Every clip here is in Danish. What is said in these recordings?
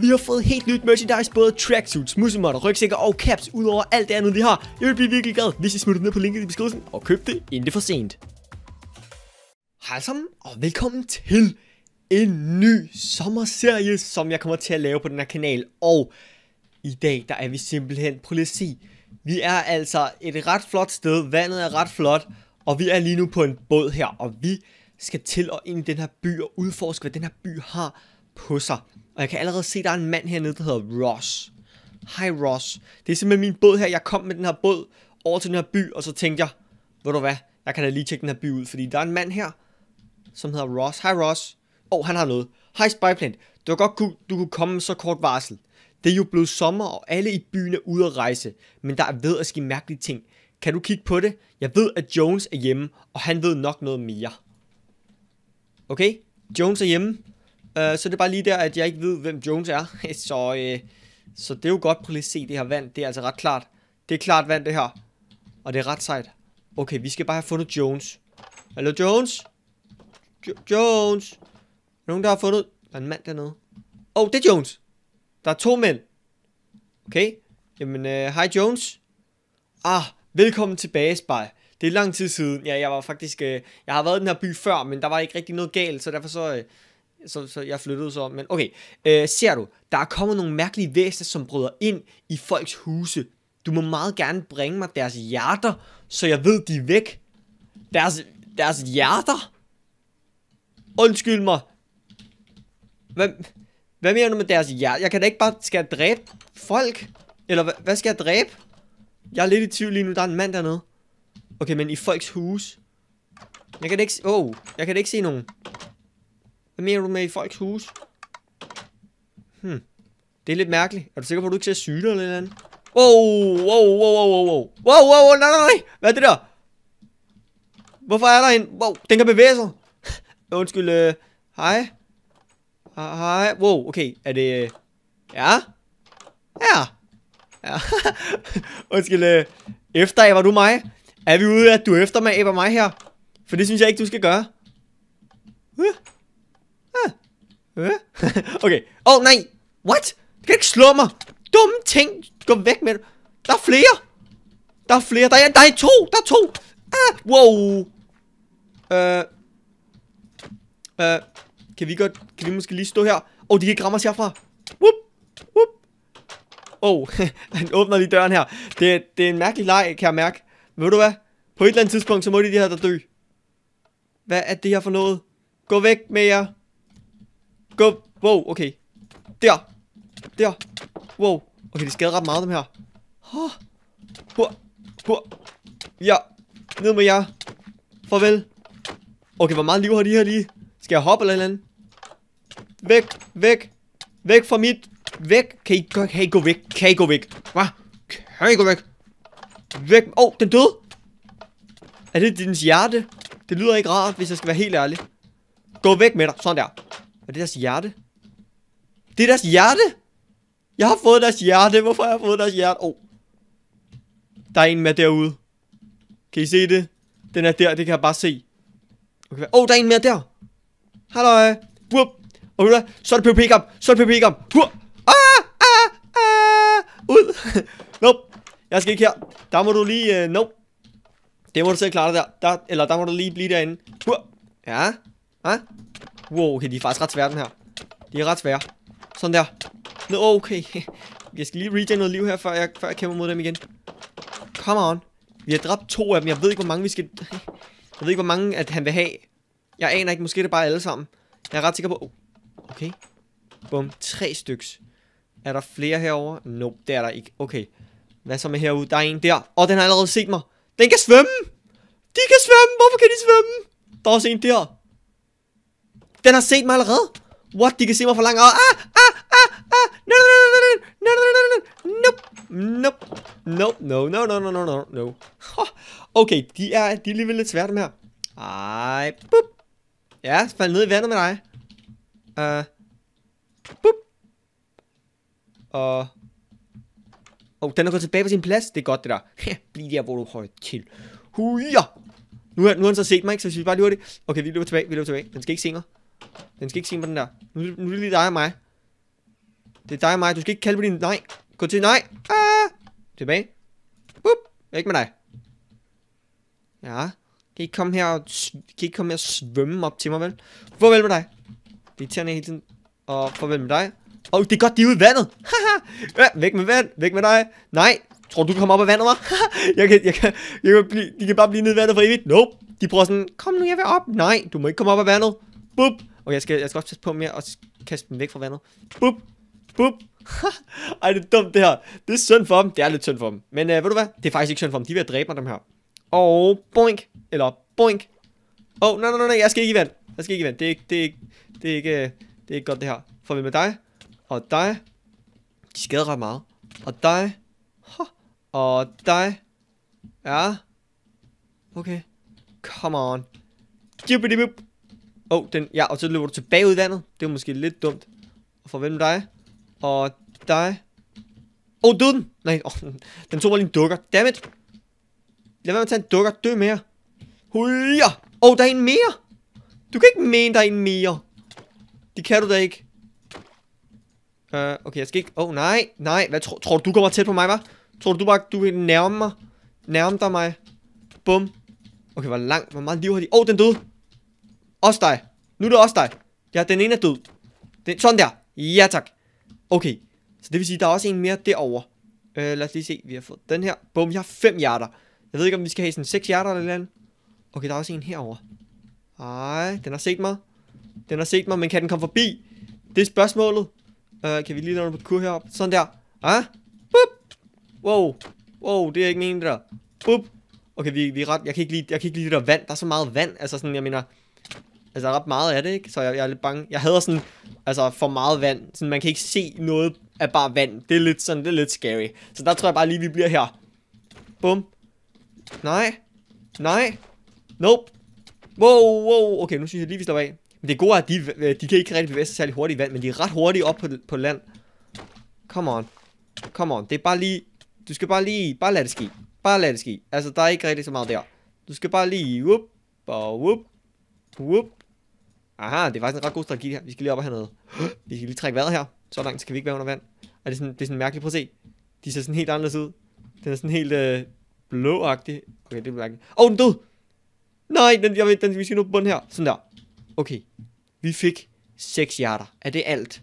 Vi har fået helt nyt merchandise, både tracksuits, musemotter, rygsækker og caps, udover alt det andet, vi har. Jeg vil blive virkelig glad, hvis I smutter ned på linket i beskrivelsen og køb det, inden det er for sent. Hej sammen, og velkommen til en ny sommerserie, som jeg kommer til at lave på den her kanal. Og i dag, der er vi simpelthen, prøv lige at se, vi er altså et ret flot sted, vandet er ret flot, og vi er lige nu på en båd her, og vi skal til at ind i den her by og udforske, hvad den her by har på sig. Og jeg kan allerede se, der er en mand hernede, der hedder Ross. Hej Ross. Det er simpelthen min båd her. Jeg kom med den her båd over til den her by, og så tænkte jeg, ved du hvad, jeg kan da lige tjekke den her by ud, fordi der er en mand her, som hedder Ross. Hej Ross. Åh, oh, han har noget. Hej Spyplant. Det var godt, kunne, du kunne komme med så kort varsel. Det er jo blevet sommer, og alle i byen er ude at rejse, men der er ved at ske mærkelige ting. Kan du kigge på det? Jeg ved, at Jones er hjemme, og han ved nok noget mere. Okay? Jones er hjemme. Øh, så det er bare lige der, at jeg ikke ved, hvem Jones er. så, øh, så det er jo godt, prøv lige at se det her vand. Det er altså ret klart. Det er klart vand, det her. Og det er ret sejt. Okay, vi skal bare have fundet Jones. Hallo, Jones? Jo Jones? Er nogen, der har fundet... Der er en mand dernede. Åh, oh, det er Jones. Der er to mænd. Okay. Jamen, øh, hej øh, Jones. Ah, velkommen tilbage, Spy. Det er lang tid siden. Ja, jeg var faktisk... Øh, jeg har været i den her by før, men der var ikke rigtig noget galt, så derfor så... Øh, så, så jeg flyttede så, men okay. Øh, ser du, der er kommet nogle mærkelige væsener, som bryder ind i folks huse. Du må meget gerne bringe mig deres hjerter, så jeg ved, de er væk. Deres, deres hjerter? Undskyld mig. Hvad, hvad mener du med deres hjerter? Jeg kan da ikke bare, skal jeg dræbe folk? Eller hvad, hvad skal jeg dræbe? Jeg er lidt i tvivl lige nu, der er en mand dernede. Okay, men i folks hus. Jeg kan da ikke, oh, jeg kan da ikke se nogen. Hvad mener du med i folks hus? Hmm. Det er lidt mærkeligt. Er du sikker på, at du ikke ser syge eller noget andet? Wow, wow, wow, wow, wow, wow. Wow, wow, wow, nej, nej, nej. Hvad er det der? Hvorfor er der en? Wow, den kan bevæge sig. Undskyld, øh, hej. Hej, wow, okay, er det, uh... ja? Ja. Ja. Undskyld, øh, var du mig? Er vi ude at du efter mig her? For det synes jeg ikke, du skal gøre. Huh okay. Åh, oh, nej. What? Du kan ikke slå mig. Dumme ting. Gå væk med det. Der er flere. Der er flere. Der er, der er to. Der er to. Ah, wow. Øh. Uh, øh. Uh, kan vi godt... Kan vi måske lige stå her? Åh, oh, de kan ikke ramme os herfra. Whoop. Whoop. Åh, oh, han åbner lige døren her. Det, det er en mærkelig leg, kan jeg mærke. Men ved du hvad? På et eller andet tidspunkt, så må de de her der dø. Hvad er det her for noget? Gå væk med jer. Go. Wow, okay. Der. Der. Wow. Okay, de skader ret meget, dem her. Hå. Hur. Hur. Ja. Ned med jer. Farvel. Okay, hvor meget liv har de her lige? Skal jeg hoppe eller eller andet? Væk. Væk. Væk fra mit. Væk. Kan I, kan I gå væk? Kan I gå væk? Hvad? Kan I gå væk? Væk. Åh, oh, den døde. Er det din hjerte? Det lyder ikke rart, hvis jeg skal være helt ærlig. Gå væk med dig. Sådan der. Er det er deres hjerte. Det er deres hjerte! Jeg har fået deres hjerte. Hvorfor har jeg fået deres hjerte? Oh. Der er en mere derude. Kan I se det? Den er der, det kan jeg bare se. Okay. Oh, der er en mere der. Hallo. Bup. Og okay, så er det PvP kamp. Så er det PvP kamp. Bup. Ah, ah, ah. Ud. nope. Jeg skal ikke her. Der må du lige, uh, nope. Det må du selv klare der. der. Eller der må du lige blive derinde. Bup. Ja. Hva? Wow, okay, de er faktisk ret svære, den her. De er ret svære. Sådan der. Nå, no, okay. Jeg skal lige regen noget liv her, før jeg, før jeg kæmper mod dem igen. Come on. Vi har dræbt to af dem. Jeg ved ikke, hvor mange vi skal... Jeg ved ikke, hvor mange at han vil have. Jeg aner ikke. Måske det er bare alle sammen. Jeg er ret sikker på... Oh. Okay. Bum. Tre styks. Er der flere herover? Nope, det er der ikke. Okay. Hvad så med herude? Der er en der. Og oh, den har allerede set mig. Den kan svømme! De kan svømme! Hvorfor kan de svømme? Der er også en der. Den har set mig allerede. What? De kan se mig for langt. Ah, ah, ah, ah. No, no, no, no, no, no, no, no, Nope. Nope. Nope. No, no, no, no, no, no, no. Okay, de er, de er alligevel lidt svært med her. Ej. boop. Ja, fald ned i vandet med dig. Uh. boop. Og... Oh, den er gået tilbage på sin plads. Det er godt, det der. Bliv der, hvor du hører til. Huja! Nu nu har han så set mig, ikke? Så hvis vi bare lurer det. Okay, vi løber tilbage, vi løber tilbage. Den skal ikke se mig. Den skal ikke se mig, den der. Nu, nu er det lige dig og mig. Det er dig og mig. Du skal ikke kalde på din... Nej. Gå til... Nej. Ah! Tilbage. Bup. Væk med dig. Ja. Kan I komme her og... Kan I ikke komme her og svømme op til mig, vel? Farvel med dig. Det er irriterende hele tiden. Og farvel med dig. Åh, oh, det er godt, de er ude i vandet. ja, væk med vand. Væk med dig. Nej. Tror du, du kommer op af vandet, hva'? jeg kan, jeg kan, jeg kan blive, de kan bare blive nede i vandet for evigt. Nope. De prøver sådan, kom nu, jeg vil op. Nej, du må ikke komme op af vandet. Bup. Og jeg skal, jeg skal også passe på med at kaste dem væk fra vandet. Bup! Bup! Ej, det er dumt det her. Det er synd for dem. Det er lidt synd for dem. Men øh, ved du hvad? Det er faktisk ikke synd for dem. De vil at dræbe mig, dem her. Og boink! Eller boink! Åh, oh, nej, nej, nej, nej, jeg skal ikke i vand. Jeg skal ikke i vand. Det er ikke, det er ikke, det er ikke, øh, det er ikke, godt det her. Får vi med dig. Og dig. De skader ret meget. Og dig. Og dig. Ja. Okay. Come on. Oh, den, ja, og så løber du tilbage ud i vandet. Det er måske lidt dumt. Og farvel med dig. Og dig. Åh, oh, døde den! Nej, oh, den tog mig lige en dukker. Dammit! Lad være med at tage en dukker. Dø mere. Hulja! Åh, oh, der er en mere! Du kan ikke mene, der er en mere. Det kan du da ikke. Uh, okay, jeg skal ikke... Åh, oh, nej, nej. Hvad tror, tror du, du kommer tæt på mig, hva'? Tror du, du bare du vil nærme mig? Nærme dig mig? Bum. Okay, hvor langt, hvor meget liv har de? Åh, oh, den døde. Også dig. Nu er det også dig. Ja, den ene er død. Den, sådan der. Ja tak. Okay. Så det vil sige, der er også en mere derovre. Øh, lad os lige se. Vi har fået den her. Bum, jeg har fem hjerter. Jeg ved ikke, om vi skal have sådan seks hjerter eller andet. Okay, der er også en herover. Ej, den har set mig. Den har set mig, men kan den komme forbi? Det er spørgsmålet. Øh, kan vi lige lave på kur herop? Sådan der. Ah? Bup. Wow. Wow, det er ikke meningen, der. Bup. Okay, vi, vi er ret... Jeg kan, ikke lide, jeg kan ikke lide det der vand. Der er så meget vand. Altså sådan, jeg mener... Altså, der er ret meget af det, ikke? Så jeg, jeg er lidt bange. Jeg hader sådan, altså, for meget vand. Sådan, man kan ikke se noget af bare vand. Det er lidt sådan, det er lidt scary. Så der tror jeg bare lige, vi bliver her. Bum. Nej. Nej. Nope. Wow, wow. Okay, nu synes jeg lige, vi slår af. Men det gode er, at de, øh, de kan ikke rigtig bevæge sig særlig hurtigt i vand, men de er ret hurtige op på, på land. Come on. Come on. Det er bare lige... Du skal bare lige... Bare lade det ske. Bare lade det ske. Altså, der er ikke rigtig så meget der. Du skal bare lige... Whoop. Og whoop. Whoop. Aha, det er faktisk en ret god strategi her. Vi skal lige op og have noget. Vi skal lige trække vejret her. Så langt skal vi ikke være under vand. Og det er sådan, det er sådan mærkeligt. Prøv at se. De ser sådan helt anderledes ud. Den er sådan helt øh, blåagtig. Okay, det er mærkeligt. Åh, oh, den død! Nej, den, jeg ved, den, vi skal nu på bunden her. Sådan der. Okay. Vi fik 6 hjerter. Er det alt?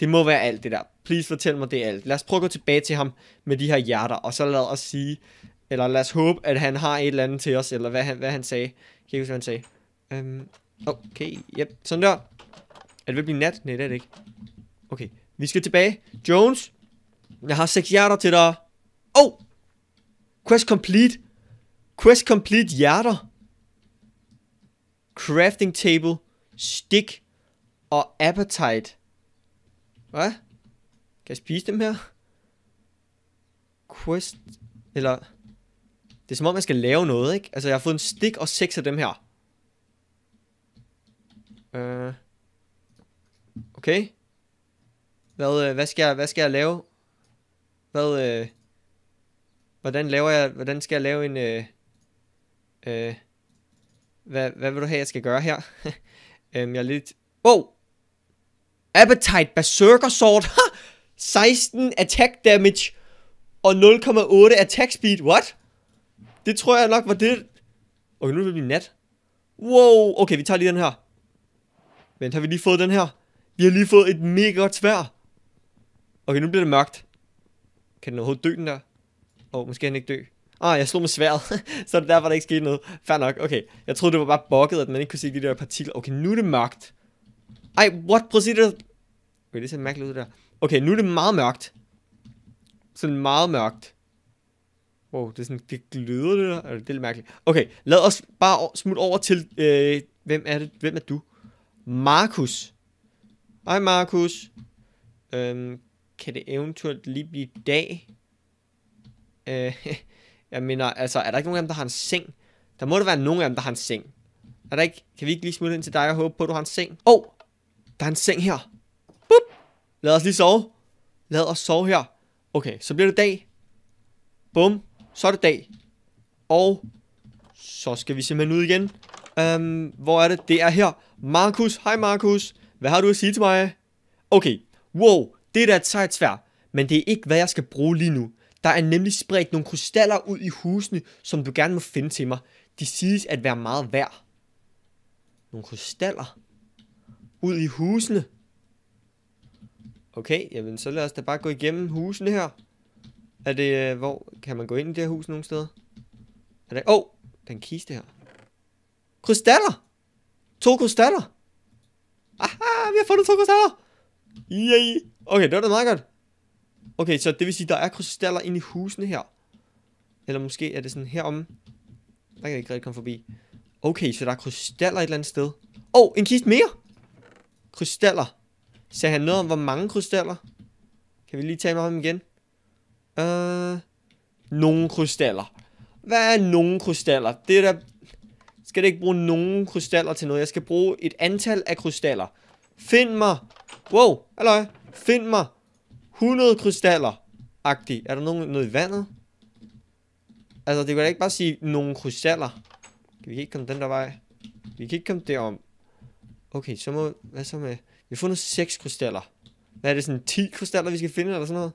Det må være alt det der. Please fortæl mig, det er alt. Lad os prøve at gå tilbage til ham med de her hjerter, og så lad os sige, eller lad os håbe, at han har et eller andet til os, eller hvad han, hvad han sagde. Jeg kan ikke huske, hvad han sagde. Øhm, Okay, yep. Sådan der. Er det ved at blive nat? Nej, det er det ikke. Okay, vi skal tilbage. Jones, jeg har seks hjerter til dig. Oh! Quest complete. Quest complete hjerter. Crafting table. Stick. Og appetite. Hvad? Kan jeg spise dem her? Quest. Eller... Det er som om, man skal lave noget, ikke? Altså, jeg har fået en stik og seks af dem her. Øh, okay. Hvad, øh, hvad, skal jeg, hvad skal jeg lave? Hvad, øh, hvordan laver jeg, hvordan skal jeg lave en, øh, øh, hvad, hvad vil du have, jeg skal gøre her? øhm, jeg er lidt, wow! Appetite Berserker Sword, 16 attack damage og 0,8 attack speed, what? Det tror jeg nok var det. Okay, nu vil det blive nat. Wow, okay, vi tager lige den her. Vent, har vi lige fået den her? Vi har lige fået et mega godt svær. Okay, nu bliver det mørkt. Kan den overhovedet dø, den der? Åh, oh, måske han ikke dø. Ah, jeg slog med sværet, så det derfor, der ikke skete noget. Fair nok, okay. Jeg troede, det var bare bugget, at man ikke kunne se de der partikler. Okay, nu er det mørkt. Ej, what? Prøv at se det. Okay, det ser mærkeligt ud der. Okay, nu er det meget mørkt. Sådan meget mørkt. Wow, det er sådan, det gløder det der. Det er lidt mærkeligt. Okay, lad os bare smutte over til, øh, hvem er det? Hvem er du? Markus. Hej Markus. Øhm, kan det eventuelt lige blive dag? Øh, jeg mener, altså, er der ikke nogen af dem, der har en seng? Der må der være nogen af dem, der har en seng. Er der ikke? Kan vi ikke lige smutte ind til dig og håbe på, at du har en seng? Åh, oh, der er en seng her. Boop. Lad os lige sove. Lad os sove her. Okay, så bliver det dag. Bum. Så er det dag. Og så skal vi simpelthen ud igen. Øhm, hvor er det? Det er her. Markus, hej Markus. Hvad har du at sige til mig? Okay, wow, det er da et sejt svær. Men det er ikke, hvad jeg skal bruge lige nu. Der er nemlig spredt nogle krystaller ud i husene, som du gerne må finde til mig. De siges at være meget værd. Nogle krystaller? Ud i husene? Okay, jamen så lad os da bare gå igennem husene her. Er det, øh, hvor kan man gå ind i det her hus nogle steder? Er det, åh, oh, den kiste her krystaller. To krystaller. Aha, vi har fundet to krystaller. Yay. Okay, det var da meget godt. Okay, så det vil sige, der er krystaller inde i husene her. Eller måske er det sådan herom. Der kan jeg ikke rigtig komme forbi. Okay, så der er krystaller et eller andet sted. Åh, oh, en kiste mere. Krystaller. Sagde han noget om, hvor mange krystaller? Kan vi lige tale med ham igen? Øh... Uh, nogle krystaller. Hvad er nogle krystaller? Det er da skal det ikke bruge nogen krystaller til noget. Jeg skal bruge et antal af krystaller. Find mig. Wow, halløj. Find mig 100 krystaller. Agtig. Er der nogen, noget i vandet? Altså, det kan da ikke bare sige nogen krystaller. Vi kan ikke komme den der vej. Vi kan ikke komme derom. Okay, så må... Hvad så med... Vi har fundet 6 krystaller. Hvad er det, sådan 10 krystaller, vi skal finde, eller sådan noget?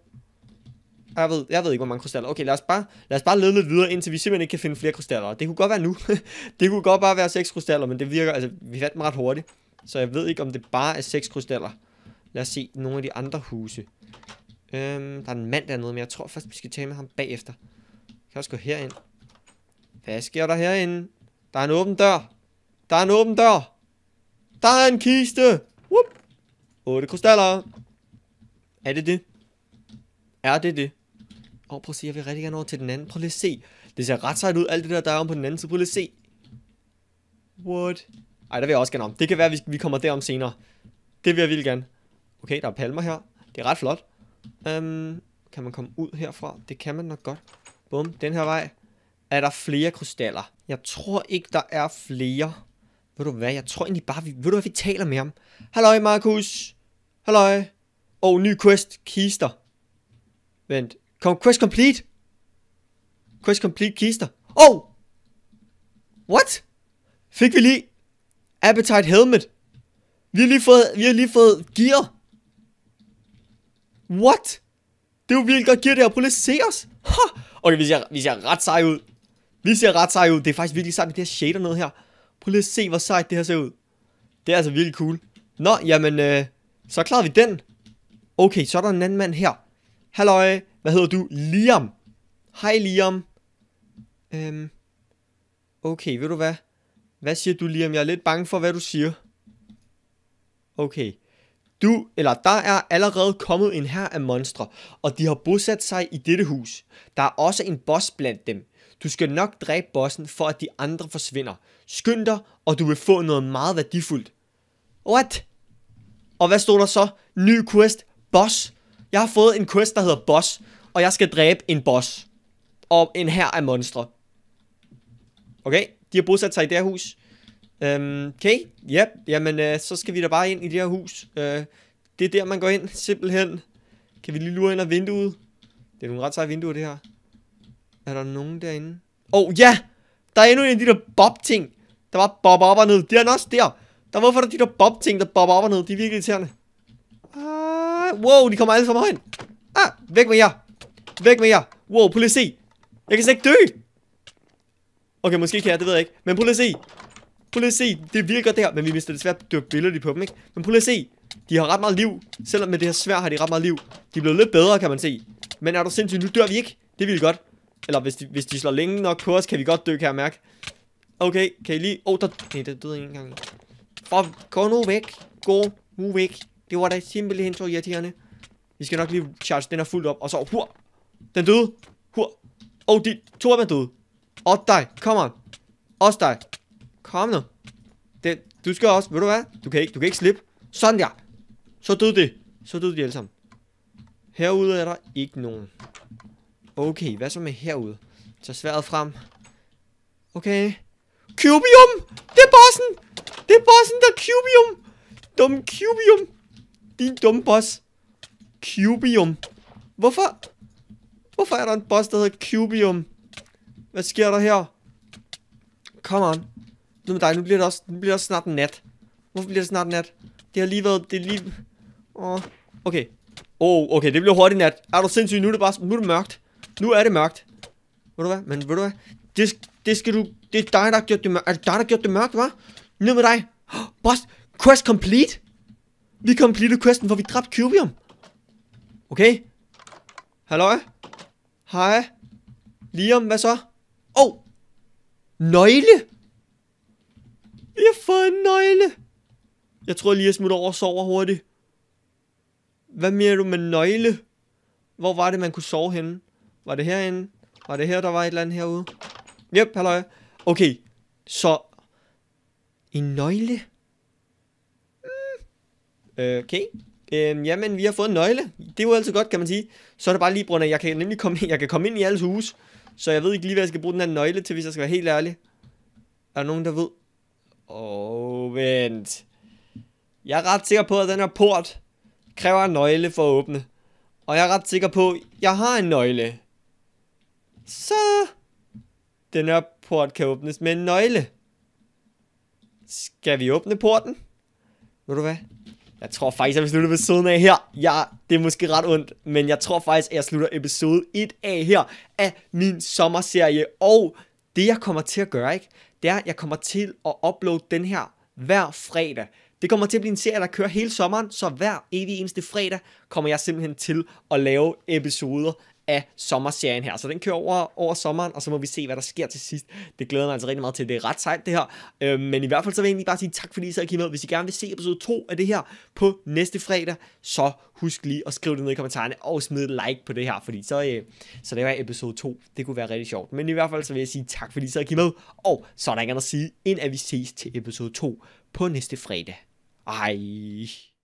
Jeg ved, jeg ved ikke, hvor mange krystaller. Okay, lad os, bare, lad os bare lede lidt videre, indtil vi simpelthen ikke kan finde flere krystaller. Det kunne godt være nu. det kunne godt bare være seks krystaller, men det virker... Altså, vi fandt dem ret hurtigt. Så jeg ved ikke, om det bare er seks krystaller. Lad os se nogle af de andre huse. Øhm, der er en mand dernede, men jeg tror først, vi skal tage med ham bagefter. Jeg kan også gå herind. Hvad sker der herinde? Der er en åben dør. Der er en åben dør. Der er en kiste. Whoop. 8 krystaller. Er det det? Er det det? Og prøv at se, jeg vil rigtig gerne over til den anden. Prøv lige at se. Det ser ret sejt ud, alt det der, der er om på den anden side. Prøv lige at se. What? Ej, der vil jeg også gerne om. Det kan være, at vi kommer derom senere. Det vil jeg virkelig gerne. Okay, der er palmer her. Det er ret flot. Um, kan man komme ud herfra? Det kan man nok godt. Bum, den her vej. Er der flere krystaller? Jeg tror ikke, der er flere. Ved du hvad, jeg tror egentlig bare, vi, ved du hvad, vi taler med ham. Halløj, Markus. Halløj. Og oh, ny quest, kister. Vent, Kom, quest complete. Quest complete kister. Oh! What? Fik vi lige Appetite Helmet? Vi har lige fået, vi har lige fået gear. What? Det er jo virkelig godt gear det her. Prøv lige at se os. Ha! Okay, vi ser, vi ser ret sej ud. Vi ser ret sej ud. Det er faktisk virkelig sejt med det her shader noget her. Prøv lige at se, hvor sejt det her ser ud. Det er altså virkelig cool. Nå, jamen, øh, så klarer vi den. Okay, så er der en anden mand her halløj, hvad hedder du? Liam. Hej Liam. Øhm, okay, ved du hvad? Hvad siger du Liam? Jeg er lidt bange for, hvad du siger. Okay. Du, eller der er allerede kommet en her af monstre, og de har bosat sig i dette hus. Der er også en boss blandt dem. Du skal nok dræbe bossen, for at de andre forsvinder. Skynd dig, og du vil få noget meget værdifuldt. What? Og hvad stod der så? Ny quest. Boss. Jeg har fået en quest, der hedder boss, og jeg skal dræbe en boss. Og en her af monstre. Okay, de har bosat sig i det her hus. Øhm, okay, yep, jamen øh, så skal vi da bare ind i det her hus. Øh, det er der, man går ind, simpelthen. Kan vi lige lure ind ad vinduet? Det er nogle ret seje vinduer, det her. Er der nogen derinde? Åh, oh, ja! Der er endnu en af de der bob-ting. Der var bob op og ned. Det er den også der. Der hvorfor er de der bob-ting, der bobber op og ned? De er virkelig irriterende. Ah, wow, de kommer alle for mig. Ah, væk med jer. Væk med jer. Wow, politi. Jeg kan slet ikke dø. Okay, måske kan jeg, det ved jeg ikke. Men politi. Politi, det virker der. Men vi mister desværre dyrt billeder på dem, ikke? Men politi, De har ret meget liv. Selvom med det her svær har de ret meget liv. De er blevet lidt bedre, kan man se. Men er du sindssygt, nu dør vi ikke. Det vil godt. Eller hvis de, hvis de slår længe nok på os, kan vi godt dø, kan jeg mærke. Okay, kan I lige... Åh, oh, der... Nej, det døde en gang. Fuck, gå nu væk. Gå nu væk. Det var da simpelthen så irriterende. Vi skal nok lige charge den her fuldt op. Og så, hur. Den døde. Hur. Og oh, de to af dem er døde. Og dig. Kom on. Også dig. Kom nu. Den, du skal også, ved du hvad? Du kan ikke, du kan ikke slippe. Sådan der. Så døde det. Så døde de alle sammen. Herude er der ikke nogen. Okay, hvad så med herude? Så sværet frem. Okay. Cubium! Det er bossen! Det er bossen, der er Cubium! Dum Cubium! Din dumme boss. Cubium. Hvorfor? Hvorfor er der en boss, der hedder Cubium? Hvad sker der her? Come on. Nu med dig, nu bliver det også, nu bliver det også snart nat. Hvorfor bliver det snart nat? Det har lige været, det er lige... Åh, okay. Åh, oh, okay, det bliver hurtigt nat. Er du sindssyg? Nu er det bare, nu er det mørkt. Nu er det mørkt. Ved du hvad? Men ved du hvad? Det, det skal du, det er dig, der har gjort det mørkt. Er det dig, der har gjort det mørkt, hva'? Nu med dig. Oh, boss, quest complete? Vi kom completed questen, for vi dræbte Cubium. Okay. Hallo? Hej. Liam, hvad så? Åh! Oh. Nøgle! Vi har fået en nøgle! Jeg tror lige, jeg smutter over og sover hurtigt. Hvad mener du med nøgle? Hvor var det, man kunne sove henne? Var det herinde? Var det her, der var et eller andet herude? Jep, halløj. Okay, så... En nøgle? Øh, okay. Øhm, jamen, vi har fået en nøgle. Det er jo altid godt, kan man sige. Så er det bare lige, Brunner, jeg kan nemlig komme, jeg kan komme ind i alles hus. Så jeg ved ikke lige, hvad jeg skal bruge den her nøgle til, hvis jeg skal være helt ærlig. Er der nogen, der ved? Åh, oh, vent. Jeg er ret sikker på, at den her port kræver en nøgle for at åbne. Og jeg er ret sikker på, at jeg har en nøgle. Så... Den her port kan åbnes med en nøgle. Skal vi åbne porten? Ved du hvad? Jeg tror faktisk, at vi slutter episoden af her. Ja, det er måske ret ondt, men jeg tror faktisk, at jeg slutter episode 1 af her af min sommerserie. Og det, jeg kommer til at gøre, ikke? det er, at jeg kommer til at uploade den her hver fredag. Det kommer til at blive en serie, der kører hele sommeren, så hver evig eneste fredag kommer jeg simpelthen til at lave episoder af sommerserien her. Så den kører over, over sommeren, og så må vi se, hvad der sker til sidst. Det glæder mig altså rigtig meget til. Det er ret sejt, det her. Øh, men i hvert fald så vil jeg egentlig bare sige tak, fordi I så og med. Hvis I gerne vil se episode 2 af det her på næste fredag, så husk lige at skrive det ned i kommentarerne, og smid et like på det her, fordi så, øh, så laver jeg episode 2. Det kunne være rigtig sjovt. Men i hvert fald så vil jeg sige tak, fordi I så og med. Og så er der ikke andet at sige, end at vi ses til episode 2 på næste fredag. Ej.